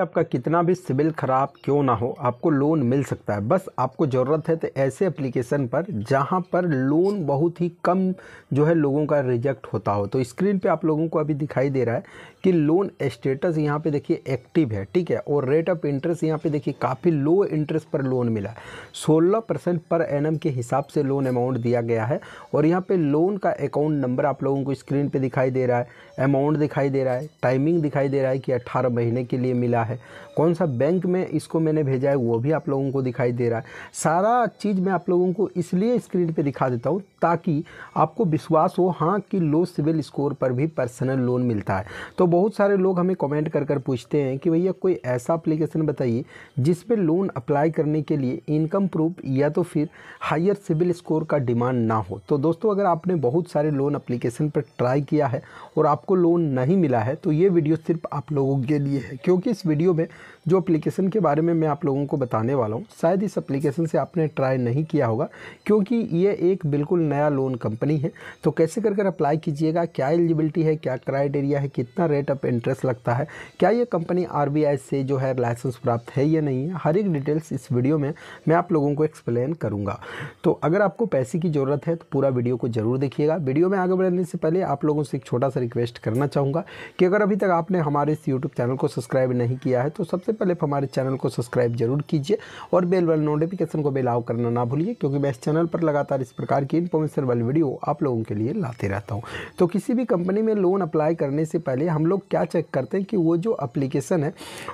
आपका कितना भी सिविल ख़राब क्यों ना हो आपको लोन मिल सकता है बस आपको ज़रूरत है तो ऐसे एप्लीकेशन पर जहाँ पर लोन बहुत ही कम जो है लोगों का रिजेक्ट होता हो तो स्क्रीन पे आप लोगों को अभी दिखाई दे रहा है कि लोन स्टेटस यहाँ पे देखिए एक्टिव है ठीक है और रेट ऑफ इंटरेस्ट यहाँ पे देखिए काफ़ी लो इंटरेस्ट पर लोन मिला है सोलह पर एन के हिसाब से लोन अमाउंट दिया गया है और यहाँ पर लोन का अकाउंट नंबर आप लोगों को स्क्रीन पर दिखाई दे रहा है अमाउंट दिखाई दे रहा है टाइमिंग दिखाई दे रहा है कि अट्ठारह महीने के लिए मिला है कौन सा बैंक में इसको मैंने भेजा है वो भी आप लोगों को दिखाई दे रहा है सारा चीज़ मैं आप लोगों को इसलिए स्क्रीन पे दिखा देता हूँ ताकि आपको विश्वास हो हाँ कि लो सिविल स्कोर पर भी पर्सनल लोन मिलता है तो बहुत सारे लोग हमें कमेंट कर कर पूछते हैं कि भैया कोई ऐसा अप्लीकेशन बताइए जिसपे लोन अप्लाई करने के लिए इनकम प्रूफ या तो फिर हायर सिविल स्कोर का डिमांड ना हो तो दोस्तों अगर आपने बहुत सारे लोन अप्लीकेशन पर ट्राई किया है और आपको लोन नहीं मिला है तो ये वीडियो सिर्फ आप लोगों के लिए है क्योंकि इस वीडियो वीडियो में जो एप्लीकेशन के बारे में मैं आप लोगों को बताने वाला हूँ शायद इस एप्लीकेशन से आपने ट्राई नहीं किया होगा क्योंकि ये एक बिल्कुल नया लोन कंपनी है तो कैसे कर कर अप्लाई कीजिएगा क्या एलिजिबिलिटी है क्या क्राइटेरिया है कितना रेट ऑफ इंटरेस्ट लगता है क्या ये कंपनी आर से जो है लाइसेंस प्राप्त है या नहीं है हर एक डिटेल्स इस वीडियो में मैं आप लोगों को एक्सप्लेन करूँगा तो अगर आपको पैसे की ज़रूरत है तो पूरा वीडियो को ज़रूर देखिएगा वीडियो में आगे बढ़ने से पहले आप लोगों से एक छोटा सा रिक्वेस्ट करना चाहूँगा कि अगर अभी तक आपने हमारे इस यूट्यूब चैनल को सब्सक्राइब नहीं किया है तो सबसे पहले हमारे चैनल को सब्सक्राइब जरूर कीजिए और बेल वाले नोटिफिकेशन को बेलाव करना ना भूलिए क्योंकि मैं इस चैनल पर लगातार इस प्रकार की इन्फॉर्मेशन वाली वीडियो आप लोगों के लिए लाते रहता हूँ तो किसी भी कंपनी में लोन अप्लाई करने से पहले हम लोग क्या चेक करते हैं कि वो जो अप्लीकेशन है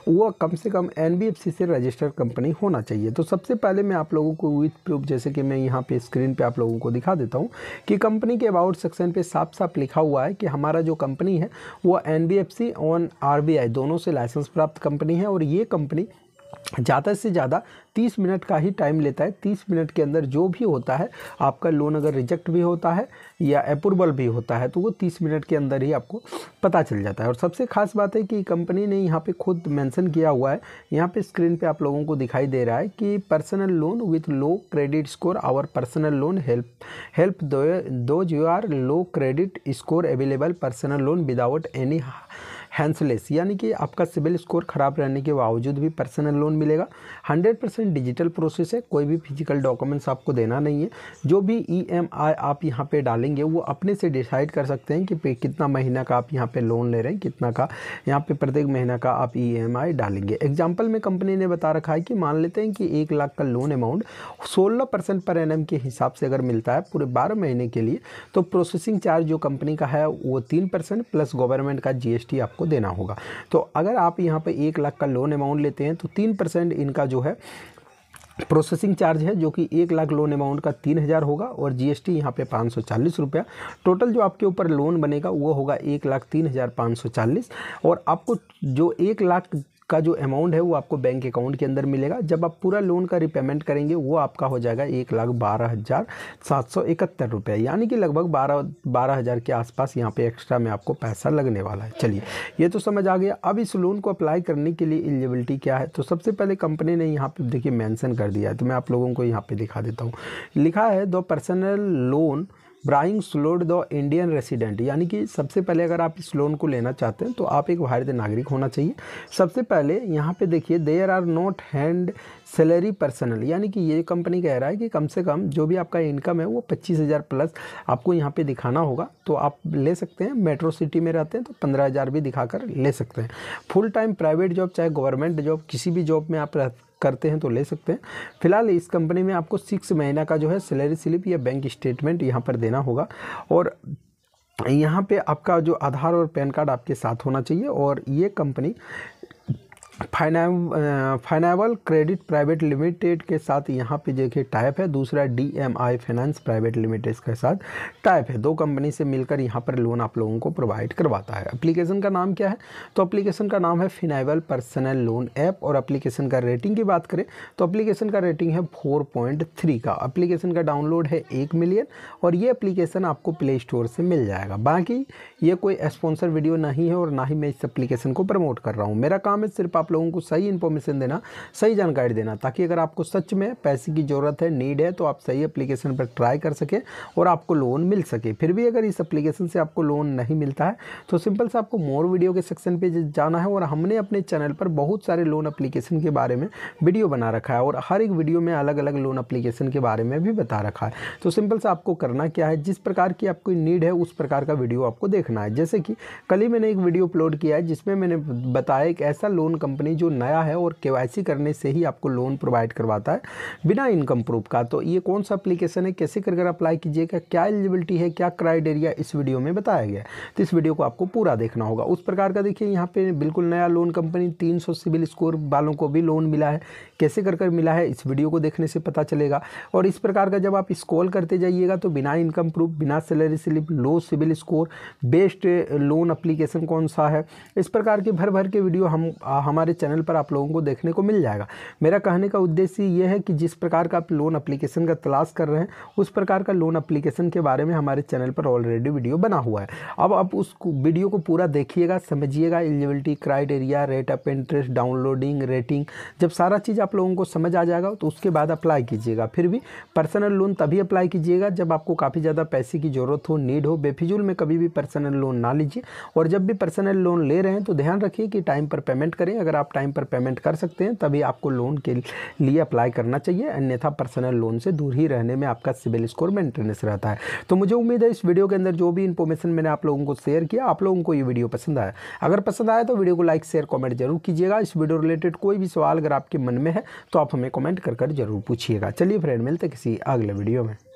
वो कम से कम एन से रजिस्टर्ड कंपनी होना चाहिए तो सबसे पहले मैं आप लोगों को विथ प्रूफ जैसे कि मैं यहाँ पे स्क्रीन पर आप लोगों को दिखा देता हूँ कि कंपनी के अबाउट सेक्शन पे साफ साफ लिखा हुआ है कि हमारा जो कंपनी है वो N B F C on R B I दोनों से लाइसेंस प्राप्त कंपनी है और ये ये कंपनी ज़्यादा से ज़्यादा 30 मिनट का ही टाइम लेता है 30 मिनट के अंदर जो भी होता है आपका लोन अगर रिजेक्ट भी होता है या अप्रूवल भी होता है तो वो 30 मिनट के अंदर ही आपको पता चल जाता है और सबसे खास बात है कि कंपनी ने यहाँ पे खुद मेंशन किया हुआ है यहाँ पे स्क्रीन पे आप लोगों को दिखाई दे रहा है कि personal loan with low credit score our personal loan help help do you are low credit score available personal loan without any hassles यानी कि आपका सिविल स्कोर ख़राब रहने के बावजूद भी पर्सनल लोन मिलेगा 100 परसेंट डिजिटल प्रोसेस है कोई भी फिजिकल डॉक्यूमेंट्स आपको देना नहीं है जो भी ईएमआई आप यहाँ पे डालेंगे वो अपने से डिसाइड कर सकते हैं कि कितना महीना का आप यहाँ पे लोन ले रहे हैं कितना का यहाँ पर प्रत्येक महीना का आप ई डालेंगे एग्जाम्पल में कंपनी ने बता रखा है कि मान लेते हैं कि एक लाख का लोन अमाउंट सोलह परसेंट पर एन के हिसाब से अगर मिलता है पूरे बारह महीने के लिए तो प्रोसेसिंग चार्ज जो कंपनी का है वो तीन परसेंट प्लस गवर्नमेंट का जी आपको आपको देना होगा तो अगर आप यहाँ पर एक लाख का लोन अमाउंट लेते हैं तो तीन परसेंट इनका जो है प्रोसेसिंग चार्ज है जो कि एक लाख लोन अमाउंट का तीन हज़ार होगा और जीएसटी यहाँ पे पाँच सौ चालीस रुपया टोटल जो आपके ऊपर लोन बनेगा वो होगा एक लाख तीन हज़ार पाँच सौ चालीस और आपको जो एक लाख का जो अमाउंट है वो आपको बैंक अकाउंट के अंदर मिलेगा जब आप पूरा लोन का रिपेमेंट करेंगे वो आपका हो जाएगा एक लाख बारह हज़ार सात सौ इकहत्तर रुपये यानी कि लगभग बारह बारह हज़ार के आसपास यहाँ पे एक्स्ट्रा में आपको पैसा लगने वाला है चलिए ये तो समझ आ गया अब इस लोन को अप्लाई करने के लिए एलिजिबिलिटी क्या है तो सबसे पहले कंपनी ने यहाँ पर देखिए मैंसन कर दिया है तो मैं आप लोगों को यहाँ पर दिखा देता हूँ लिखा है दो personal loan bring slowed the Indian resident यानी कि सबसे पहले अगर आप इस लोन को लेना चाहते हैं तो आप एक भारतीय नागरिक होना चाहिए सबसे पहले यहाँ पे देखिए there are not hand salary personal यानी कि ये कंपनी कह रहा है कि कम से कम जो भी आपका इनकम है वो पच्चीस हज़ार प्लस आपको यहाँ पे दिखाना होगा तो आप ले सकते हैं मेट्रो सिटी में रहते हैं तो पंद्रह हज़ार भी दिखाकर ले सकते हैं फुल टाइम प्राइवेट जॉब चाहे गवर्नमेंट जॉब किसी भी जॉब में आप रह करते हैं तो ले सकते हैं फिलहाल इस कंपनी में आपको सिक्स महीना का जो है सैलरी स्लिप या बैंक स्टेटमेंट यहाँ पर देना होगा और यहाँ पे आपका जो आधार और पैन कार्ड आपके साथ होना चाहिए और ये company Finable credit private limited के साथ यहाँ पे देखिए टाइप है दूसरा D M I finance private limited के साथ टाइप है दो कंपनी से मिलकर यहाँ पर लोन आप लोगों को प्रोवाइड करवाता है अप्लीकेशन का नाम क्या है तो अप्लीकेशन का नाम है फिनाइबल पर्सनल लोन ऐप और अप्लीकेशन का रेटिंग की बात करें तो अप्लीकेशन का रेटिंग है फोर पॉइंट थ्री का अप्लीकेशन का डाउनलोड है एक मिलियन और ये अप्लीकेशन आपको प्ले स्टोर से मिल जाएगा बाकी ये कोई स्पॉन्सर वीडियो नहीं है और ना ही मैं इस अप्लीकेशन को प्रमोट कर रहा हूँ मेरा काम है सिर्फ आप आप लोगों को सही इन्फॉर्मेशन देना सही जानकारी देना ताकि अगर आपको सच में पैसे की ज़रूरत है नीड है तो आप सही एप्लीकेशन पर ट्राई कर सकें और आपको लोन मिल सके फिर भी अगर इस एप्लीकेशन से आपको लोन नहीं मिलता है तो सिंपल से आपको मोर वीडियो के सेक्शन पर जाना है और हमने अपने चैनल पर बहुत सारे लोन अप्लीकेशन के बारे में वीडियो बना रखा है और हर एक वीडियो में अलग अलग लोन अप्लीकेशन के बारे में भी बता रखा है तो सिंपल से आपको करना क्या है जिस प्रकार की आपको नीड है उस प्रकार का वीडियो आपको देखना है जैसे कि कल ही मैंने एक वीडियो अपलोड किया है जिसमें मैंने बताया एक ऐसा लोन कंपनी कंपनी जो नया है और के करने से ही आपको लोन प्रोवाइड करवाता है बिना इनकम प्रूफ का तो ये कौन सा अप्लीकेशन है कैसे कर कर अप्लाई कीजिएगा क्या एलिजिबिलिटी है क्या क्राइटेरिया इस वीडियो में बताया गया तो इस वीडियो को आपको पूरा देखना होगा उस प्रकार का देखिए यहाँ पे बिल्कुल नया लोन कंपनी तीन सिविल स्कोर वालों को भी लोन मिला है कैसे कर कर मिला है इस वीडियो को देखने से पता चलेगा और इस प्रकार का जब आप स्कॉल करते जाइएगा तो बिना इनकम प्रूफ बिना salary slip low CIBIL score best loan application कौन सा है इस प्रकार के भर भर के वीडियो हम हमारे हमारे चैनल पर आप लोगों को देखने को मिल जाएगा मेरा कहने का उद्देश्य ये है कि जिस प्रकार का आप लोन अप्लीकेशन का तलाश कर रहे हैं उस प्रकार का लोन अप्लीकेशन के बारे में हमारे चैनल पर ऑलरेडी वीडियो बना हुआ है अब आप उस वीडियो को पूरा देखिएगा समझिएगा eligibility criteria rate of interest downloading rating जब सारा चीज़ आप लोगों को समझ आ जाएगा तो उसके बाद अप्लाई कीजिएगा फिर भी पर्सनल लोन तभी अप्लाई कीजिएगा जब आपको काफ़ी ज़्यादा पैसे की ज़रूरत हो नीड हो बेफिजूल में कभी भी पर्सनल लोन ना लीजिए और जब भी पर्सनल लोन ले रहे हैं तो ध्यान रखिए कि टाइम पर पेमेंट करें अगर अगर आप टाइम पर पेमेंट कर सकते हैं तभी आपको लोन के लिए अप्लाई करना चाहिए अन्यथा पर्सनल लोन से दूर ही रहने में आपका सिविल स्कोर मेंटेनेंस रहता है तो मुझे उम्मीद है इस वीडियो के अंदर जो भी इन्फॉर्मेशन मैंने आप लोगों को शेयर किया आप लोगों को ये वीडियो पसंद आया अगर पसंद आया तो वीडियो को लाइक शेयर कॉमेंट जरूर कीजिएगा इस वीडियो रिलेटेड कोई भी सवाल अगर आपके मन में है तो आप हमें कॉमेंट कर कर जरूर पूछिएगा चलिए फ्रेंड मिलते किसी अगले वीडियो में